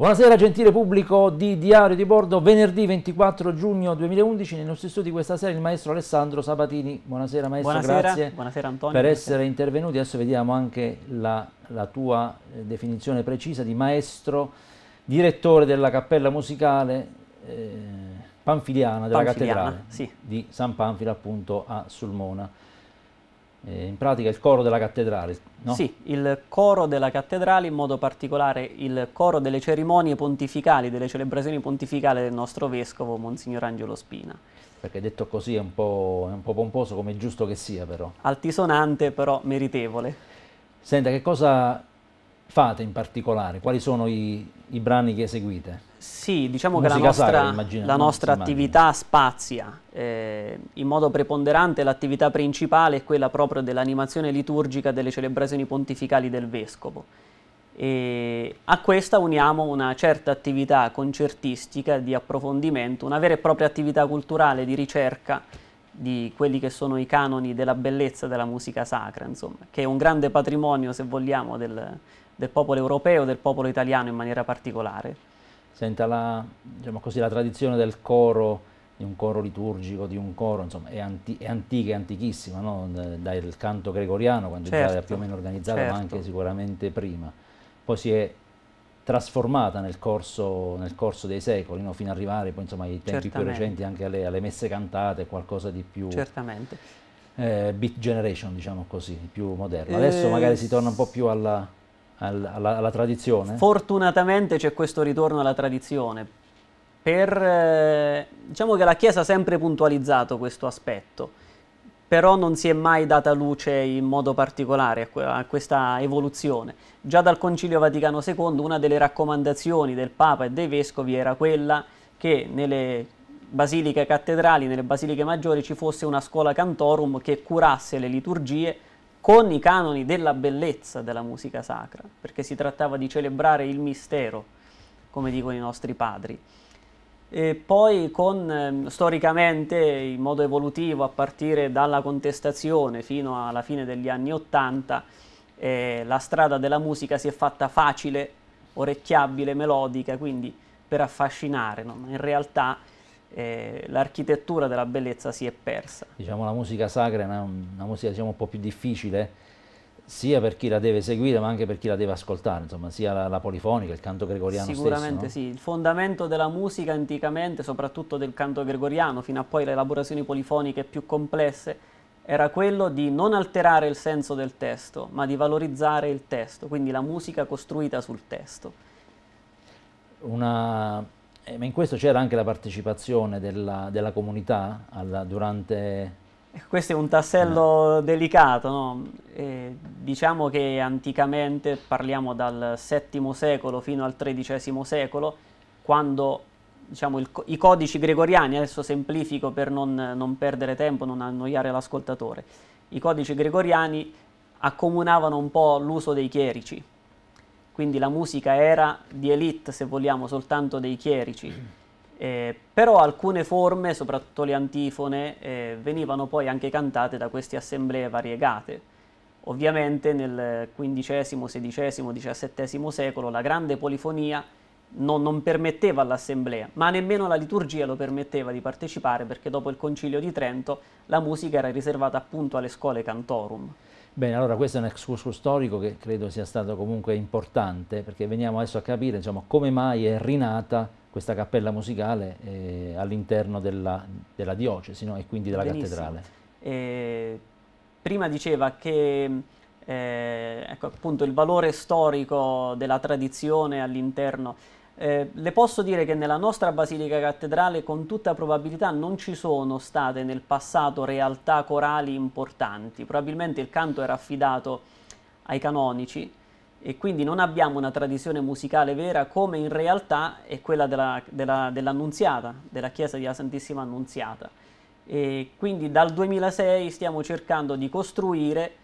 Buonasera gentile pubblico di Diario di Bordo, venerdì 24 giugno 2011, nel nostro studio di questa sera il maestro Alessandro Sabatini. Buonasera maestro, buonasera, grazie buonasera, Antonio, per buonasera. essere intervenuti. Adesso vediamo anche la, la tua eh, definizione precisa di maestro, direttore della cappella musicale eh, panfiliana della panfiliana, cattedrale sì. di San Panfilo appunto a Sulmona eh, in pratica il coro della cattedrale. No? Sì, il coro della cattedrale, in modo particolare il coro delle cerimonie pontificali, delle celebrazioni pontificali del nostro vescovo, Monsignor Angelo Spina. Perché detto così è un po', è un po pomposo, come è giusto che sia però. Altisonante, però meritevole. Senta, che cosa fate in particolare? Quali sono i, i brani che eseguite? Sì, diciamo che la nostra, sacra, immagino, la nostra attività spazia, eh, in modo preponderante l'attività principale è quella proprio dell'animazione liturgica delle celebrazioni pontificali del Vescovo. E a questa uniamo una certa attività concertistica di approfondimento, una vera e propria attività culturale di ricerca di quelli che sono i canoni della bellezza della musica sacra, insomma, che è un grande patrimonio, se vogliamo, del, del popolo europeo, del popolo italiano in maniera particolare senta la, diciamo così, la tradizione del coro, di un coro liturgico, di un coro, insomma, è, anti, è antica, è antichissima, no? dal canto gregoriano, quando certo, l'Italia era più o meno organizzato, certo. ma anche certo. sicuramente prima. Poi si è trasformata nel corso, nel corso dei secoli, no? fino ad arrivare poi, insomma, ai tempi Certamente. più recenti anche alle, alle, messe cantate, qualcosa di più... Certamente. Eh, beat generation, diciamo così, più moderno. Eh, Adesso eh, magari si torna un po' più alla alla, alla, alla tradizione? Fortunatamente c'è questo ritorno alla tradizione. Per, eh, diciamo che la Chiesa ha sempre puntualizzato questo aspetto, però non si è mai data luce in modo particolare a, que a questa evoluzione. Già dal Concilio Vaticano II una delle raccomandazioni del Papa e dei Vescovi era quella che nelle basiliche cattedrali, nelle basiliche maggiori, ci fosse una scuola cantorum che curasse le liturgie con i canoni della bellezza della musica sacra, perché si trattava di celebrare il mistero, come dicono i nostri padri. E poi con, ehm, storicamente, in modo evolutivo, a partire dalla contestazione fino alla fine degli anni Ottanta, eh, la strada della musica si è fatta facile, orecchiabile, melodica, quindi per affascinare, no? ma in realtà eh, l'architettura della bellezza si è persa. Diciamo la musica sacra è una, una musica diciamo, un po' più difficile, sia per chi la deve seguire ma anche per chi la deve ascoltare, insomma, sia la, la polifonica, il canto gregoriano Sicuramente stesso, no? sì, il fondamento della musica anticamente, soprattutto del canto gregoriano, fino a poi le elaborazioni polifoniche più complesse, era quello di non alterare il senso del testo, ma di valorizzare il testo, quindi la musica costruita sul testo. Una, eh, ma in questo c'era anche la partecipazione della, della comunità alla, durante... Questo è un tassello eh. delicato, no? eh, diciamo che anticamente, parliamo dal VII secolo fino al XIII secolo, quando diciamo, il, i codici gregoriani, adesso semplifico per non, non perdere tempo, non annoiare l'ascoltatore, i codici gregoriani accomunavano un po' l'uso dei chierici, quindi la musica era di elite, se vogliamo, soltanto dei chierici. Eh, però alcune forme, soprattutto le antifone, eh, venivano poi anche cantate da queste assemblee variegate. Ovviamente nel XV, XVI, XVII secolo la grande polifonia non, non permetteva all'assemblea, ma nemmeno la liturgia lo permetteva di partecipare perché dopo il concilio di Trento la musica era riservata appunto alle scuole cantorum. Bene, allora questo è un excursus storico che credo sia stato comunque importante perché veniamo adesso a capire insomma, come mai è rinata questa cappella musicale eh, all'interno della, della, diocesi no? e quindi della Benissimo. cattedrale. Eh, prima diceva che eh, ecco, appunto, il valore storico della tradizione all'interno eh, le posso dire che nella nostra basilica cattedrale con tutta probabilità non ci sono state nel passato realtà corali importanti, probabilmente il canto era affidato ai canonici e quindi non abbiamo una tradizione musicale vera come in realtà è quella della, della, dell'Annunziata, della chiesa della Santissima Annunziata. E quindi dal 2006 stiamo cercando di costruire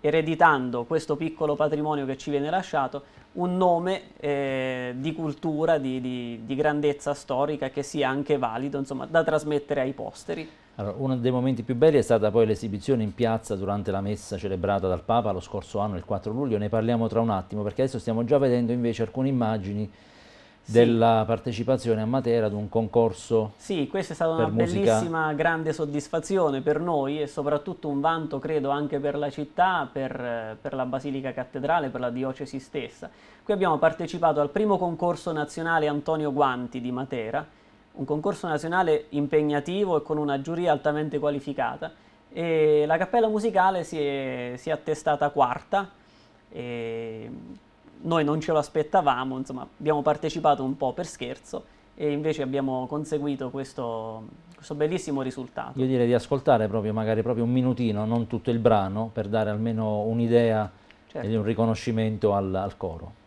ereditando questo piccolo patrimonio che ci viene lasciato, un nome eh, di cultura, di, di, di, grandezza storica che sia anche valido, insomma, da trasmettere ai posteri. Allora, uno dei momenti più belli è stata poi l'esibizione in piazza durante la messa celebrata dal Papa lo scorso anno, il 4 luglio, ne parliamo tra un attimo, perché adesso stiamo già vedendo invece alcune immagini sì. della partecipazione a Matera ad un concorso. Sì, questa è stata una musica. bellissima, grande soddisfazione per noi e soprattutto un vanto, credo, anche per la città, per, per la Basilica Cattedrale, per la diocesi stessa. Qui abbiamo partecipato al primo concorso nazionale Antonio Guanti di Matera, un concorso nazionale impegnativo e con una giuria altamente qualificata. E la cappella musicale si è, si è attestata quarta. E noi non ce lo aspettavamo, insomma abbiamo partecipato un po' per scherzo e invece abbiamo conseguito questo, questo bellissimo risultato. Io direi di ascoltare proprio, magari proprio un minutino, non tutto il brano, per dare almeno un'idea certo. e un riconoscimento al, al coro.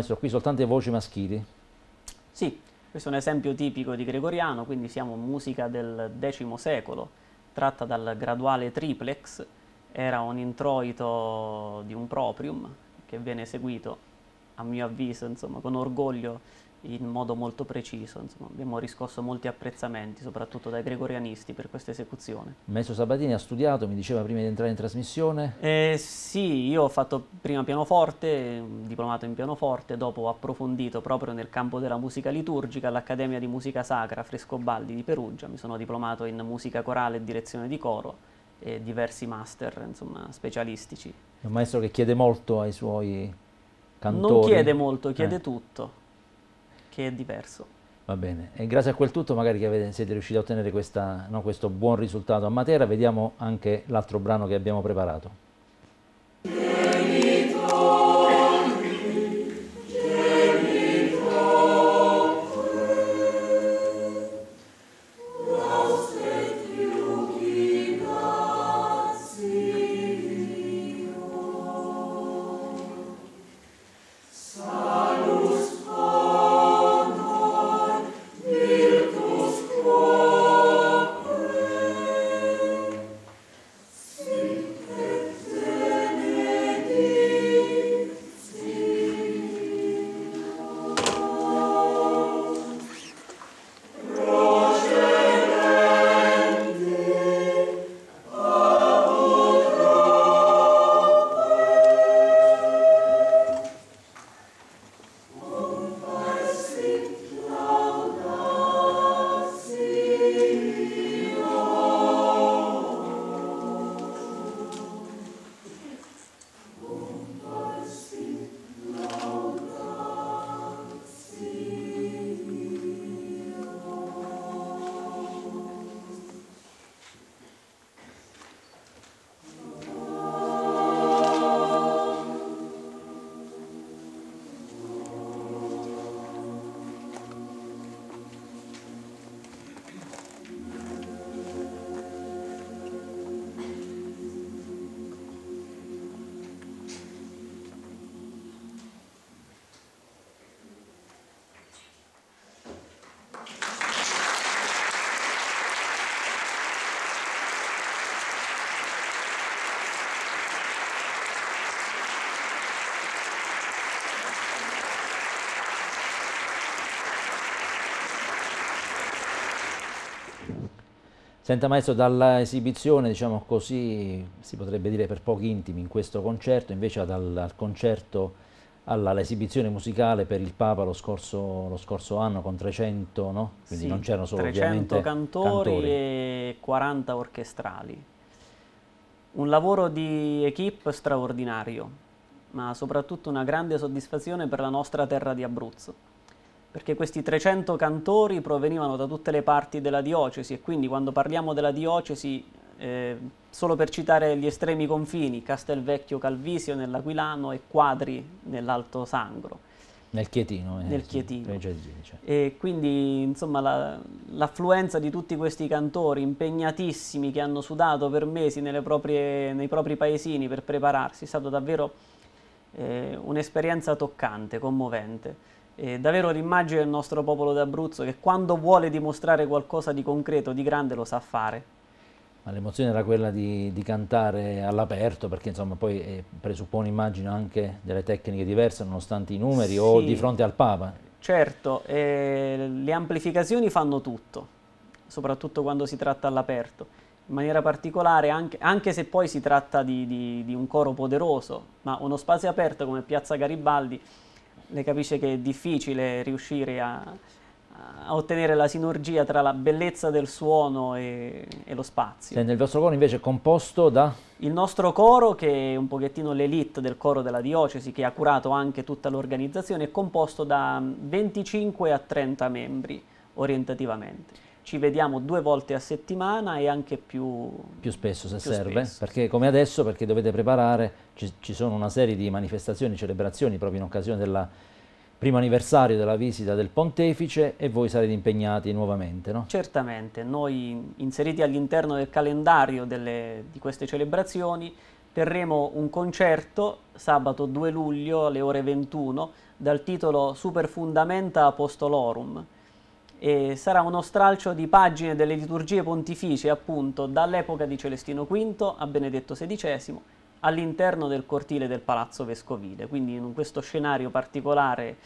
maestro, qui soltanto voci maschili? Sì, questo è un esempio tipico di gregoriano, quindi siamo musica del X secolo, tratta dal graduale triplex, era un introito di un proprium che viene eseguito, a mio avviso, insomma, con orgoglio in modo molto preciso. Insomma, abbiamo riscosso molti apprezzamenti, soprattutto dai gregorianisti, per questa esecuzione. maestro Sabatini ha studiato, mi diceva prima di entrare in trasmissione? Eh, sì, io ho fatto prima pianoforte, diplomato in pianoforte, dopo ho approfondito proprio nel campo della musica liturgica all'Accademia di Musica Sacra Frescobaldi di Perugia, mi sono diplomato in musica corale e direzione di coro e diversi master insomma, specialistici. È un maestro che chiede molto ai suoi cantori? Non chiede molto, chiede eh. tutto che è diverso. Va bene, e grazie a quel tutto magari che avete, siete riusciti a ottenere questa, no, questo buon risultato a Matera, vediamo anche l'altro brano che abbiamo preparato. Senta maestro, dall'esibizione, diciamo così, si potrebbe dire per pochi intimi in questo concerto, invece dal concerto all'esibizione musicale per il Papa lo scorso, lo scorso anno con 300, no? Quindi sì, non c'erano solo 300 cantori, cantori e 40 orchestrali. Un lavoro di equip straordinario, ma soprattutto una grande soddisfazione per la nostra terra di Abruzzo perché questi 300 cantori provenivano da tutte le parti della diocesi e quindi quando parliamo della diocesi, eh, solo per citare gli estremi confini, Castelvecchio Calvisio nell'Aquilano e Quadri nell'Alto Sangro. Nel Chietino. Eh, nel Chietino. Certo. E quindi insomma l'affluenza di tutti questi cantori impegnatissimi che hanno sudato per mesi proprie, nei propri paesini per prepararsi è stata davvero eh, un'esperienza toccante, commovente. Eh, davvero l'immagine del nostro popolo d'Abruzzo che quando vuole dimostrare qualcosa di concreto, di grande, lo sa fare. Ma l'emozione era quella di, di cantare all'aperto, perché insomma poi eh, presuppone, immagino, anche delle tecniche diverse nonostante i numeri sì, o di fronte al Papa. Certo, eh, le amplificazioni fanno tutto, soprattutto quando si tratta all'aperto. In maniera particolare, anche, anche, se poi si tratta di, di, di un coro poderoso, ma uno spazio aperto come Piazza Garibaldi lei capisce che è difficile riuscire a, a ottenere la sinergia tra la bellezza del suono e, e lo spazio. Senti, il vostro coro invece è composto da? Il nostro coro, che è un pochettino l'elite del coro della diocesi, che ha curato anche tutta l'organizzazione, è composto da 25 mm, a 30 membri orientativamente ci vediamo due volte a settimana e anche più... Più spesso se più serve, spesso. perché come adesso, perché dovete preparare, ci, ci, sono una serie di manifestazioni, celebrazioni proprio in occasione del primo anniversario della visita del pontefice e voi sarete impegnati nuovamente, no? Certamente, noi inseriti all'interno del calendario delle, di queste celebrazioni terremo un concerto sabato 2 luglio alle ore 21 dal titolo Super Fundamenta Apostolorum e sarà uno stralcio di pagine delle liturgie pontificie appunto dall'epoca di Celestino V a Benedetto XVI all'interno del cortile del Palazzo Vescovile, quindi in questo scenario particolare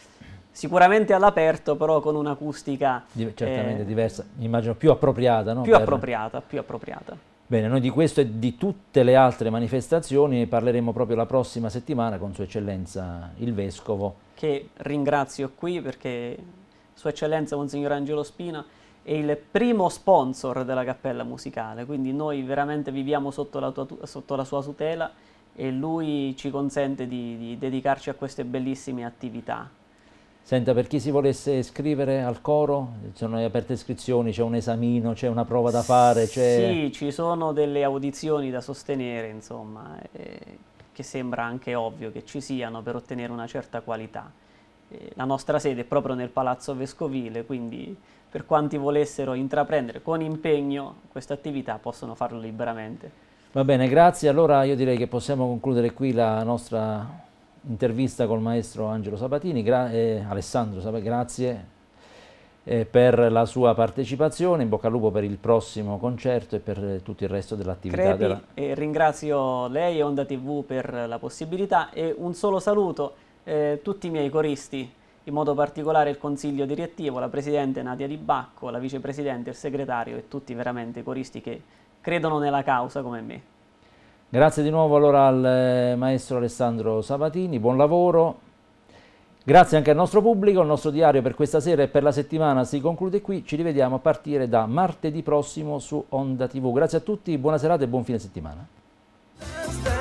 sicuramente all'aperto però con un'acustica certamente eh, diversa, immagino più appropriata. No? Più per... appropriata, più appropriata. Bene, noi di questo e di tutte le altre manifestazioni parleremo proprio la prossima settimana con Sua Eccellenza il Vescovo. Che ringrazio qui perché sua Eccellenza Monsignor Angelo Spina è il primo sponsor della cappella musicale, quindi noi veramente viviamo sotto la, tua, sotto la sua tutela e lui ci consente di, di dedicarci a queste bellissime attività. Senta, per chi si volesse iscrivere al coro, sono aperte iscrizioni, c'è un esamino, c'è una prova da fare? Sì, ci sono delle audizioni da sostenere, insomma, eh, che sembra anche ovvio che ci siano per ottenere una certa qualità. Eh, la nostra sede è proprio nel Palazzo Vescovile, quindi per quanti volessero intraprendere con impegno questa attività possono farlo liberamente. Va bene, grazie. Allora io direi che possiamo concludere qui la nostra intervista col maestro Angelo Sabatini. Gra eh, Alessandro, grazie eh, per la sua partecipazione, in bocca al lupo per il prossimo concerto e per tutto il resto dell'attività. Della... Eh, ringrazio lei e Onda TV per la possibilità e un solo saluto eh, tutti i miei coristi, in modo particolare il consiglio direttivo, la presidente Nadia Di Bacco, la vicepresidente, il segretario e tutti veramente i coristi che credono nella causa come me. Grazie di nuovo allora al eh, maestro Alessandro Sabatini, buon lavoro. Grazie anche al nostro pubblico, il nostro diario per questa sera e per la settimana si conclude qui, ci rivediamo a partire da martedì prossimo su Onda TV. Grazie a tutti, buona serata e buon fine settimana.